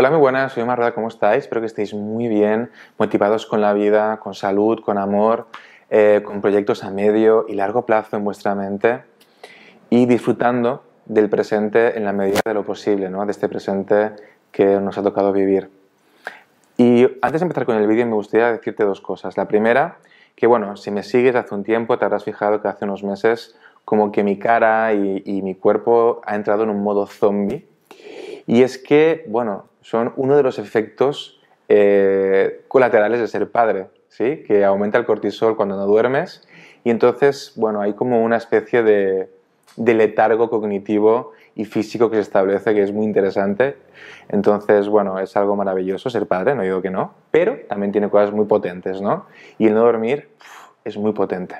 Hola, muy buenas, soy Marrada, ¿cómo estáis? Espero que estéis muy bien, motivados con la vida, con salud, con amor, eh, con proyectos a medio y largo plazo en vuestra mente y disfrutando del presente en la medida de lo posible, ¿no? de este presente que nos ha tocado vivir. Y antes de empezar con el vídeo me gustaría decirte dos cosas. La primera, que bueno, si me sigues hace un tiempo te habrás fijado que hace unos meses como que mi cara y, y mi cuerpo ha entrado en un modo zombie. Y es que, bueno, son uno de los efectos eh, colaterales de ser padre, ¿sí? que aumenta el cortisol cuando no duermes y entonces, bueno, hay como una especie de, letargo cognitivo y físico que se establece que es muy interesante. Entonces, bueno, es algo maravilloso ser padre, no digo que no, pero también tiene cosas muy potentes, ¿no? Y el no dormir es muy potente.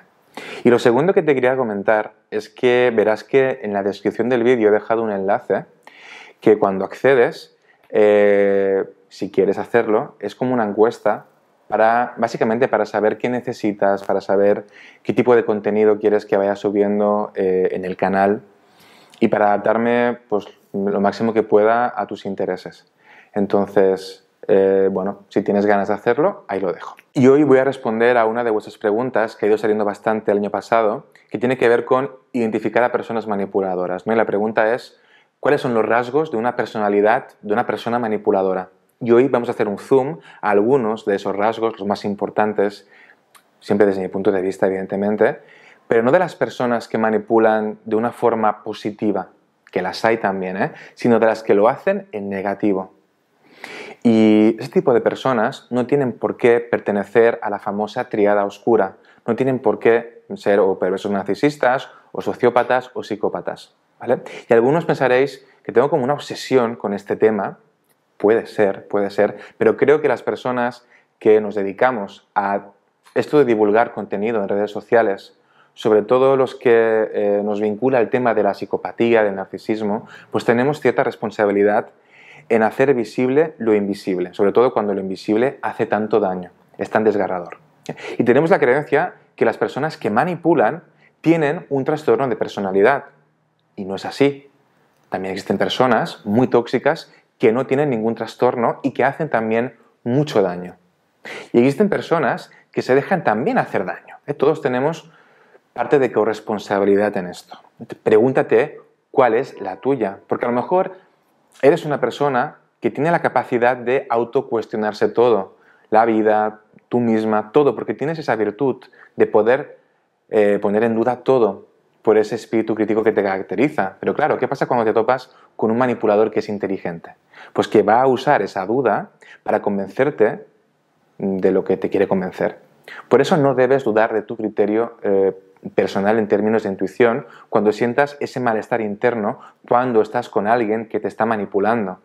Y lo segundo que te quería comentar es que verás que en la descripción del vídeo he dejado un enlace que cuando accedes eh, si quieres hacerlo, es como una encuesta para, básicamente para saber qué necesitas, para saber qué tipo de contenido quieres que vaya subiendo eh, en el canal y para adaptarme pues, lo máximo que pueda a tus intereses. Entonces, eh, bueno, si tienes ganas de hacerlo, ahí lo dejo. Y hoy voy a responder a una de vuestras preguntas que ha ido saliendo bastante el año pasado, que tiene que ver con identificar a personas manipuladoras. la pregunta es, ¿Cuáles son los rasgos de una personalidad de una persona manipuladora? Y hoy vamos a hacer un zoom a algunos de esos rasgos, los más importantes, siempre desde mi punto de vista, evidentemente, pero no de las personas que manipulan de una forma positiva, que las hay también, ¿eh? sino de las que lo hacen en negativo. Y ese tipo de personas no tienen por qué pertenecer a la famosa triada oscura, no tienen por qué ser o perversos narcisistas, o sociópatas, o psicópatas. Y algunos pensaréis que tengo como una obsesión con este tema. Puede ser, puede ser, pero creo que las personas que nos dedicamos a esto de divulgar contenido en redes sociales, sobre todo los que eh, nos vincula el tema de la psicopatía, del narcisismo, pues tenemos cierta responsabilidad en hacer visible lo invisible, sobre todo cuando lo invisible hace tanto daño, es tan desgarrador. Y tenemos la creencia que las personas que manipulan tienen un trastorno de personalidad, y no es así. También existen personas muy tóxicas que no tienen ningún trastorno y que hacen también mucho daño. Y existen personas que se dejan también hacer daño. ¿eh? Todos tenemos parte de corresponsabilidad en esto. Pregúntate cuál es la tuya, porque a lo mejor eres una persona que tiene la capacidad de autocuestionarse todo, la vida, tú misma, todo, porque tienes esa virtud de poder eh, poner en duda todo por ese espíritu crítico que te caracteriza. Pero claro, ¿qué pasa cuando te topas con un manipulador que es inteligente? Pues que va a usar esa duda para convencerte de lo que te quiere convencer. Por eso no debes dudar de tu criterio eh, personal en términos de intuición cuando sientas ese malestar interno cuando estás con alguien que te está manipulando.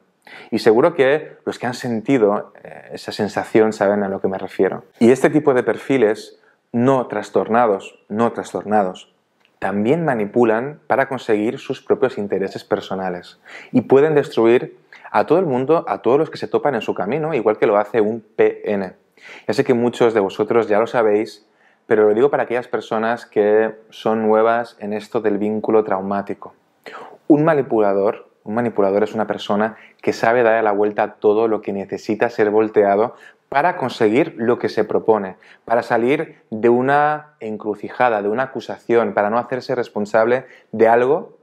Y seguro que los que han sentido eh, esa sensación saben a lo que me refiero. Y este tipo de perfiles no trastornados, no trastornados, también manipulan para conseguir sus propios intereses personales y pueden destruir a todo el mundo, a todos los que se topan en su camino, igual que lo hace un PN. Ya sé que muchos de vosotros ya lo sabéis, pero lo digo para aquellas personas que son nuevas en esto del vínculo traumático. Un manipulador, un manipulador es una persona que sabe dar la vuelta a todo lo que necesita ser volteado para conseguir lo que se propone, para salir de una encrucijada, de una acusación, para no hacerse responsable de algo.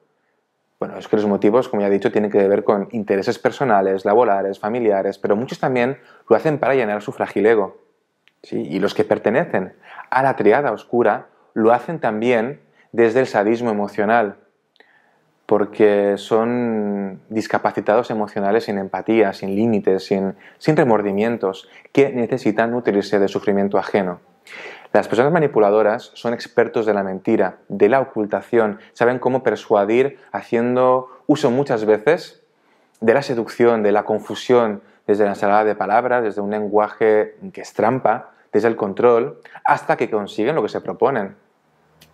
Bueno, es que los motivos, como ya he dicho, tienen que ver con intereses personales, laborales, familiares, pero muchos también lo hacen para llenar su frágil ego. ¿sí? Y los que pertenecen a la triada oscura lo hacen también desde el sadismo emocional, porque son discapacitados emocionales sin empatía, sin límites, sin, remordimientos, que necesitan nutrirse de sufrimiento ajeno. Las personas manipuladoras son expertos de la mentira, de la ocultación, saben cómo persuadir haciendo uso muchas veces de la seducción, de la confusión, desde la ensalada de palabras, desde un lenguaje que es trampa, desde el control, hasta que consiguen lo que se proponen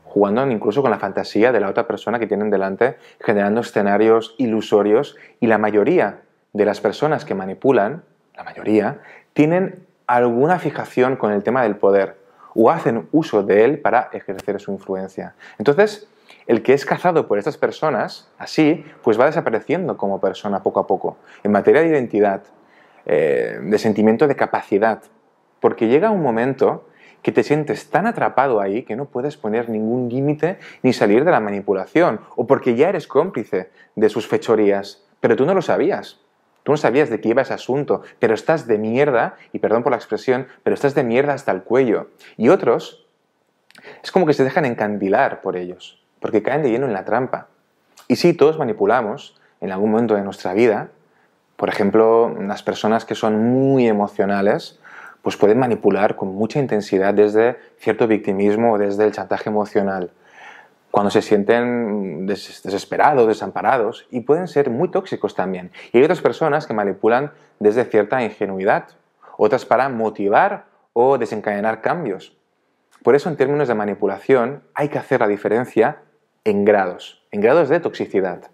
jugando incluso con la fantasía de la otra persona que tienen delante, generando escenarios ilusorios y la mayoría de las personas que manipulan, la mayoría, tienen alguna fijación con el tema del poder o hacen uso de él para ejercer su influencia. Entonces, el que es cazado por estas personas, así, pues va desapareciendo como persona poco a poco, en materia de identidad, eh, de sentimiento de capacidad, porque llega un momento que te sientes tan atrapado ahí que no puedes poner ningún límite ni salir de la manipulación, o porque ya eres cómplice de sus fechorías, pero tú no lo sabías. Tú no sabías de qué iba ese asunto, pero estás de mierda, y perdón por la expresión, pero estás de mierda hasta el cuello. Y otros es como que se dejan encandilar por ellos, porque caen de lleno en la trampa. Y si todos manipulamos en algún momento de nuestra vida. Por ejemplo, las personas que son muy emocionales pues pueden manipular con mucha intensidad desde cierto victimismo o desde el chantaje emocional, cuando se sienten desesperados, desamparados, y pueden ser muy tóxicos también. Y hay otras personas que manipulan desde cierta ingenuidad, otras para motivar o desencadenar cambios. Por eso en términos de manipulación hay que hacer la diferencia en grados, en grados de toxicidad.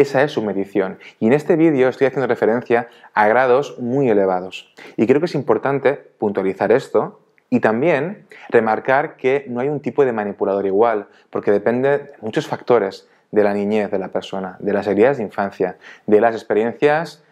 Esa es su medición. Y en este vídeo estoy haciendo referencia a grados muy elevados. Y creo que es importante puntualizar esto y también remarcar que no hay un tipo de manipulador igual, porque depende muchos factores de la niñez de la persona, de las heridas de infancia, de las experiencias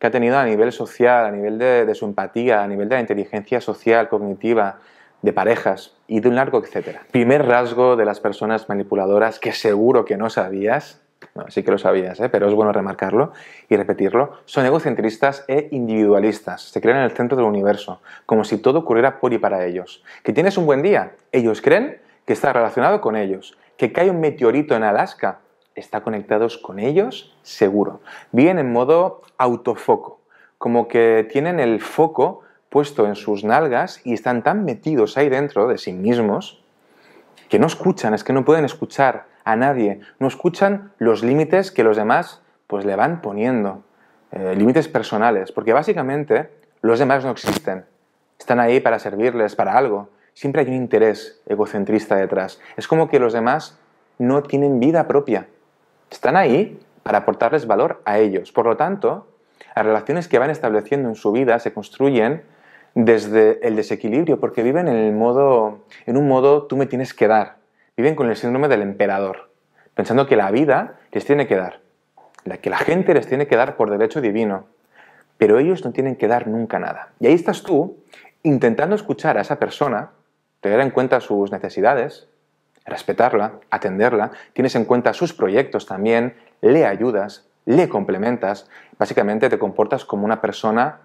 que ha tenido a nivel social, a nivel de, de su empatía, a nivel de la inteligencia social, cognitiva, de parejas y de un largo etcétera. Primer rasgo de las personas manipuladoras que seguro que no sabías sí que lo sabías, ¿eh? pero es bueno remarcarlo y repetirlo. Son egocentristas e individualistas. Se creen en el centro del universo, como si todo ocurriera por y para ellos. Que tienes un buen día. Ellos creen que está relacionado con ellos. Que cae un meteorito en Alaska. Está conectado con ellos, seguro. Viven en modo autofoco. Como que tienen el foco puesto en sus nalgas y están tan metidos ahí dentro de sí mismos que no escuchan, es que no pueden escuchar a nadie, no escuchan los límites que los demás pues le van poniendo, eh, límites personales, porque básicamente los demás no existen, están ahí para servirles, para algo, siempre hay un interés egocentrista detrás, es como que los demás no tienen vida propia, están ahí para aportarles valor a ellos, por lo tanto, las relaciones que van estableciendo en su vida se construyen desde el desequilibrio, porque viven en, el modo, en un modo tú me tienes que dar, Viven con el síndrome del emperador, pensando que la vida les tiene que dar, la que la gente les tiene que dar por derecho divino, pero ellos no tienen que dar nunca nada. Y ahí estás tú intentando escuchar a esa persona, tener en cuenta sus necesidades, respetarla, atenderla, tienes en cuenta sus proyectos también, le ayudas, le complementas, básicamente te comportas como una persona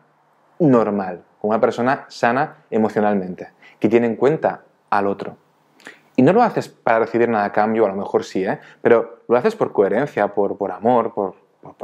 normal, como una persona sana emocionalmente, que tiene en cuenta al otro. Y no lo haces para recibir nada a cambio, a lo mejor sí, ¿eh? pero lo haces por coherencia, por, amor, por,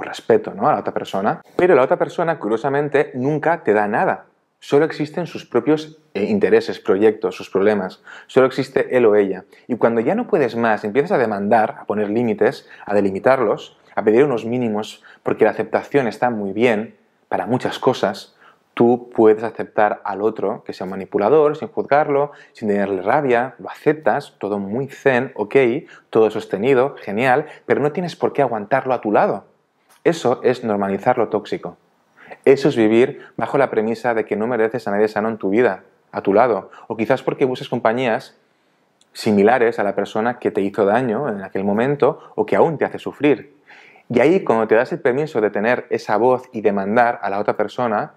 respeto ¿no? a la otra persona. Pero la otra persona, curiosamente, nunca te da nada. Solo existen sus propios eh, intereses, proyectos, sus problemas. Solo existe él o ella. Y cuando ya no puedes más, empiezas a demandar, a poner límites, a delimitarlos, a pedir unos mínimos, porque la aceptación está muy bien para muchas cosas, tú puedes aceptar al otro que sea manipulador sin juzgarlo, sin tenerle rabia, lo aceptas, todo muy zen, ok, todo sostenido, genial, pero no tienes por qué aguantarlo a tu lado. Eso es normalizar lo tóxico. Eso es vivir bajo la premisa de que no mereces a nadie sano en tu vida, a tu lado, o quizás porque buscas compañías similares a la persona que te hizo daño en aquel momento o que aún te hace sufrir. Y ahí cuando te das el permiso de tener esa voz y demandar a la otra persona,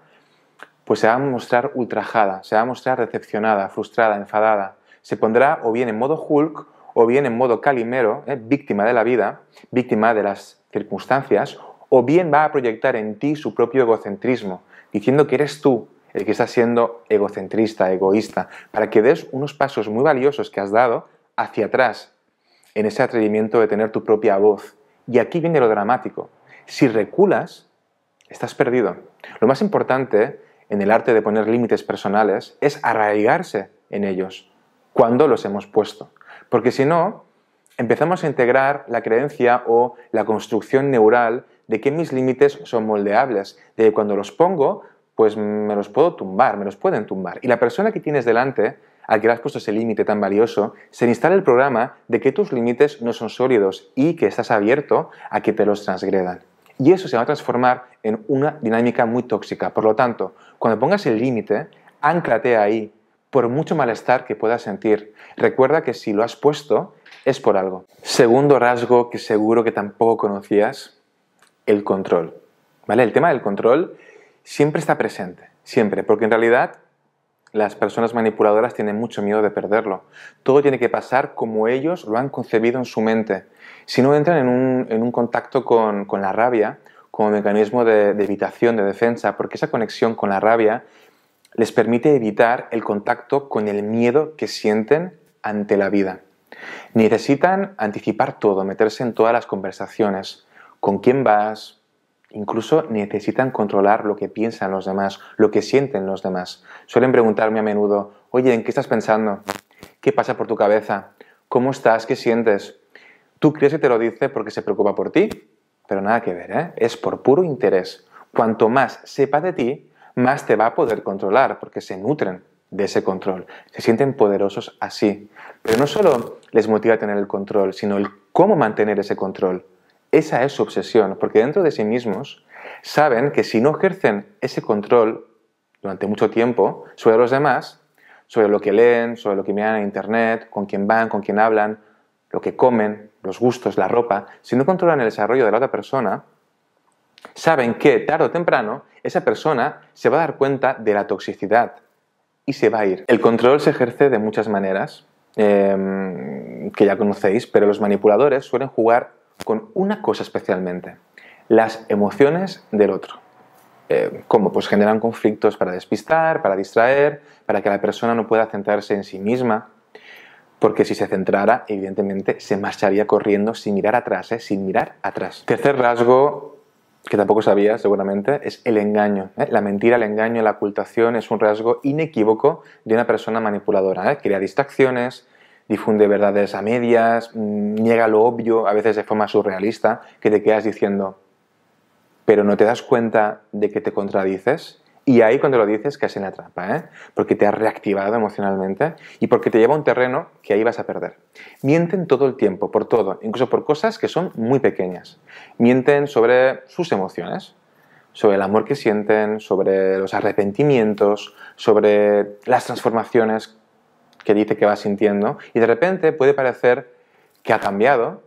pues se va a mostrar ultrajada, se va a mostrar decepcionada, frustrada, enfadada. Se pondrá o bien en modo Hulk o bien en modo Calimero, eh, víctima de la vida, víctima de las circunstancias, o bien va a proyectar en ti su propio egocentrismo, diciendo que eres tú el que está siendo egocentrista, egoísta, para que des unos pasos muy valiosos que has dado hacia atrás en ese atrevimiento de tener tu propia voz. Y aquí viene lo dramático. Si reculas, estás perdido. Lo más importante en el arte de poner límites personales es arraigarse en ellos cuando los hemos puesto. Porque si no, empezamos a integrar la creencia o la construcción neural de que mis límites son moldeables, de que cuando los pongo, pues me los puedo tumbar, me los pueden tumbar. Y la persona que tienes delante, al que le has puesto ese límite tan valioso, se instala el programa de que tus límites no son sólidos y que estás abierto a que te los transgredan. Y eso se va a transformar en una dinámica muy tóxica. Por lo tanto, cuando pongas el límite, ánclate ahí, por mucho malestar que puedas sentir. Recuerda que si lo has puesto, es por algo. Segundo rasgo que seguro que tampoco conocías, el control. ¿Vale? El tema del control siempre está presente, siempre, porque en realidad las personas manipuladoras tienen mucho miedo de perderlo. Todo tiene que pasar como ellos lo han concebido en su mente. Si no entran en un, contacto con, la rabia, como mecanismo de, de evitación, de defensa, porque esa conexión con la rabia les permite evitar el contacto con el miedo que sienten ante la vida. Necesitan anticipar todo, meterse en todas las conversaciones. ¿Con quién vas? Incluso necesitan controlar lo que piensan los demás, lo que sienten los demás. Suelen preguntarme a menudo, oye, ¿en qué estás pensando? ¿Qué pasa por tu cabeza? ¿Cómo estás? ¿Qué sientes? Tú crees que te lo dice porque se preocupa por ti, pero nada que ver, ¿eh? es por puro interés. Cuanto más sepa de ti, más te va a poder controlar porque se nutren de ese control. Se sienten poderosos así. Pero no solo les motiva tener el control, sino el cómo mantener ese control. Esa es su obsesión, porque dentro de sí mismos saben que si no ejercen ese control durante mucho tiempo sobre los demás, sobre lo que leen, sobre lo que miran en Internet, con quién van, con quién hablan, lo que comen, los gustos, la ropa, si no controlan el desarrollo de la otra persona, saben que tarde o temprano esa persona se va a dar cuenta de la toxicidad y se va a ir. El control se ejerce de muchas maneras, em, que ya conocéis, pero los manipuladores suelen jugar con una cosa especialmente, las emociones del otro. como eh, ¿Cómo? Pues generan conflictos para despistar, para distraer, para que la persona no pueda centrarse en sí misma, porque si se centrara, evidentemente, se marcharía corriendo sin mirar atrás, ¿eh? sin mirar atrás. Tercer rasgo que tampoco sabías seguramente, es el engaño. ¿eh? La mentira, el engaño, la ocultación es un rasgo inequívoco de una persona manipuladora. Crea distracciones, difunde verdades a medias, mm, niega lo obvio, a veces de forma surrealista, que te quedas diciendo, pero no te das cuenta de que te contradices. Y ahí cuando lo dices caes en la trampa, ¿eh? porque te has reactivado emocionalmente y porque te lleva a un terreno que ahí vas a perder. Mienten todo el tiempo, por todo, incluso por cosas que son muy pequeñas. Mienten sobre sus emociones, sobre el amor que sienten, sobre los arrepentimientos, sobre las transformaciones que dice que va sintiendo y de repente puede parecer que ha cambiado,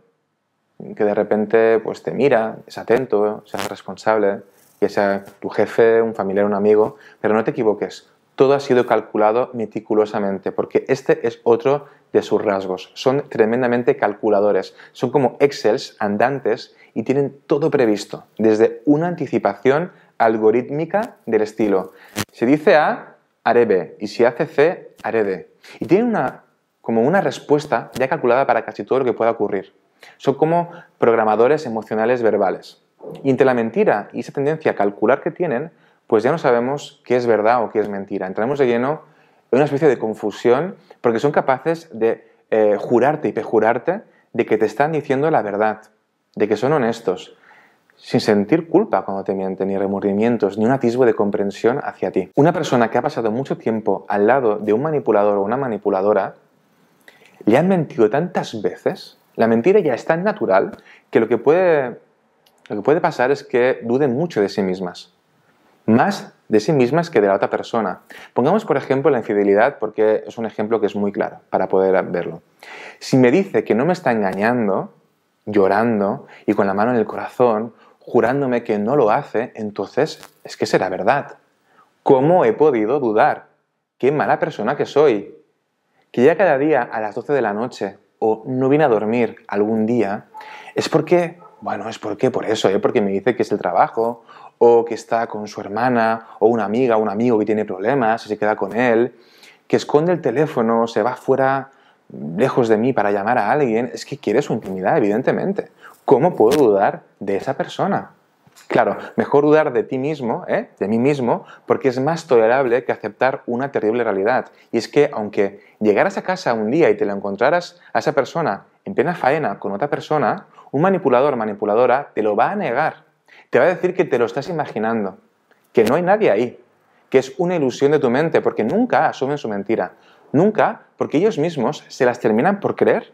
que de repente pues te mira, es atento, es responsable, que sea tu jefe, un familiar, un amigo, pero no te equivoques, todo ha sido calculado meticulosamente, porque este es otro de sus rasgos. Son tremendamente calculadores, son como excels andantes y tienen todo previsto, desde una anticipación algorítmica del estilo. Si dice A, haré B, y si hace C, haré D. Y tienen una, como una respuesta ya calculada para casi todo lo que pueda ocurrir. Son como programadores emocionales verbales. Y entre la mentira y esa tendencia a calcular que tienen, pues ya no sabemos qué es verdad o qué es mentira. Entramos de lleno en una especie de confusión porque son capaces de eh, jurarte y pejurarte de que te están diciendo la verdad, de que son honestos, sin sentir culpa cuando te miente, ni remordimientos, ni un atisbo de comprensión hacia ti. Una persona que ha pasado mucho tiempo al lado de un manipulador o una manipuladora, le han mentido tantas veces, la mentira ya es tan natural que lo que puede, lo que puede pasar es que duden mucho de sí mismas, más de sí mismas que de la otra persona. Pongamos, por ejemplo, la infidelidad, porque es un ejemplo que es muy claro para poder verlo. Si me dice que no me está engañando, llorando y con la mano en el corazón, jurándome que no lo hace, entonces es que será verdad. ¿Cómo he podido dudar? ¡Qué mala persona que soy! Que ya cada día a las 12 de la noche o no viene a dormir algún día, es porque, bueno, es porque por eso, ¿eh? porque me dice que es el trabajo, o que está con su hermana, o una amiga, un amigo que tiene problemas y se queda con él, que esconde el teléfono, se va fuera, mm, lejos de mí, para llamar a alguien, es que quiere su intimidad, evidentemente. ¿cómo puedo dudar de esa persona? Claro, mejor dudar de ti mismo, ¿eh? de mí mismo, porque es más tolerable que aceptar una terrible realidad. Y es que aunque llegaras a casa un día y te la encontraras a esa persona en plena faena con otra persona, un manipulador o manipuladora te lo va a negar. Te va a decir que te lo estás imaginando, que no hay nadie ahí, que es una ilusión de tu mente, porque nunca asumen su mentira. Nunca, porque ellos mismos se las terminan por creer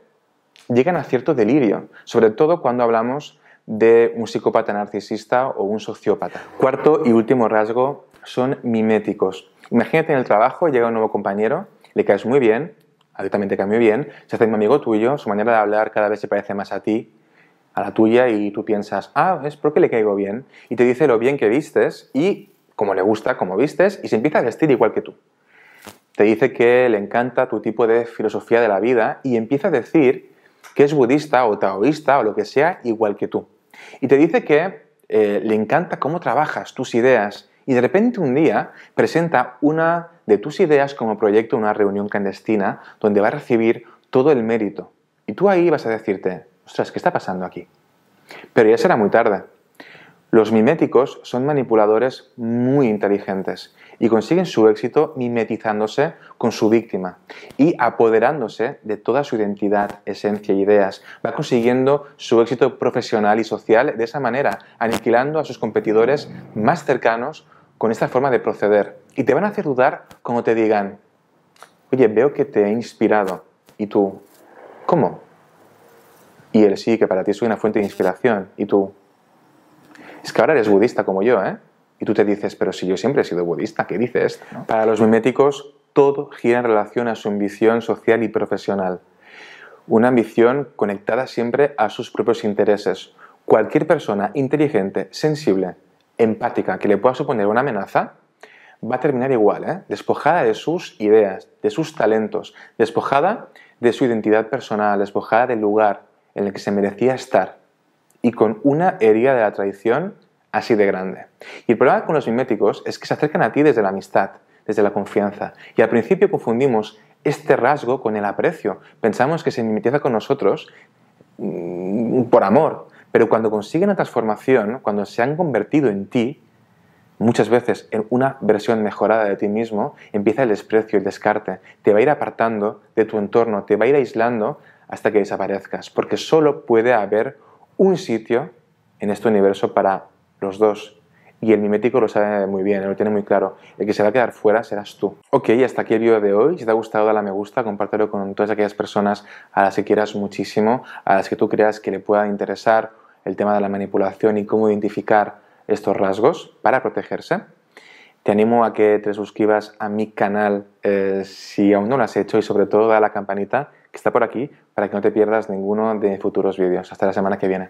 llegan a cierto delirio, sobre todo cuando hablamos de un psicópata narcisista o un sociópata. Cuarto y último rasgo son miméticos. Imagínate en el trabajo, llega un nuevo compañero, le caes muy bien, a ti también te cae muy bien, se hace un amigo tuyo, su manera de hablar cada vez se parece más a ti, a la tuya, y tú piensas, ah, es porque le caigo bien, y te dice lo bien que vistes y como le gusta, como vistes, y se empieza a vestir igual que tú. Te dice que le encanta tu tipo de filosofía de la vida y empieza a decir que es budista o taoísta o lo que sea, igual que tú. Y te dice que eh, le encanta cómo trabajas tus ideas y de repente un día presenta una de tus ideas como proyecto en una reunión clandestina donde va a recibir todo el mérito. Y tú ahí vas a decirte, ostras, ¿qué está pasando aquí? Pero ya será muy tarde. Los miméticos son manipuladores muy inteligentes y consiguen su éxito mimetizándose con su víctima y apoderándose de toda su identidad, esencia y e ideas. Va consiguiendo su éxito profesional y social de esa manera, aniquilando a sus competidores más cercanos con esta forma de proceder. Y te van a hacer dudar cuando te digan, oye, veo que te he inspirado. Y tú, ¿cómo? Y él sí, que para ti soy una fuente de inspiración. Y tú, es que ahora eres budista como yo, ¿eh? Y tú te dices, pero si yo siempre he sido budista, ¿qué dices? Para los miméticos, todo gira en relación a su ambición social y profesional. Una ambición conectada siempre a sus propios intereses. Cualquier persona inteligente, sensible, empática, que le pueda suponer una amenaza, va a terminar igual, ¿eh? despojada de sus ideas, de sus talentos, despojada de su identidad personal, despojada del lugar en el que se merecía estar y con una herida de la tradición así de grande. Y el problema con los miméticos es que se acercan a ti desde la amistad, desde la confianza. Y al principio confundimos este rasgo con el aprecio. Pensamos que se mimetiza con nosotros mm, por amor, pero cuando consiguen la transformación, cuando se han convertido en ti, muchas veces en una versión mejorada de ti mismo, empieza el desprecio, el descarte. Te va a ir apartando de tu entorno, te va a ir aislando hasta que desaparezcas, porque solo puede haber un sitio en este universo para los dos. Y el mimético lo sabe muy bien, eh, lo tiene muy claro. El que se va a quedar fuera serás tú. Ok, hasta aquí el vídeo de hoy. Si te ha gustado, dale a me gusta, compártelo con todas aquellas personas a las que quieras muchísimo, a las que tú creas que le pueda interesar el tema de la manipulación y cómo identificar estos rasgos para protegerse. Te animo a que te suscribas a mi canal eh, si aún no lo has hecho y sobre todo a la campanita que está por aquí para que no te pierdas ninguno de futuros vídeos. Hasta la semana que viene.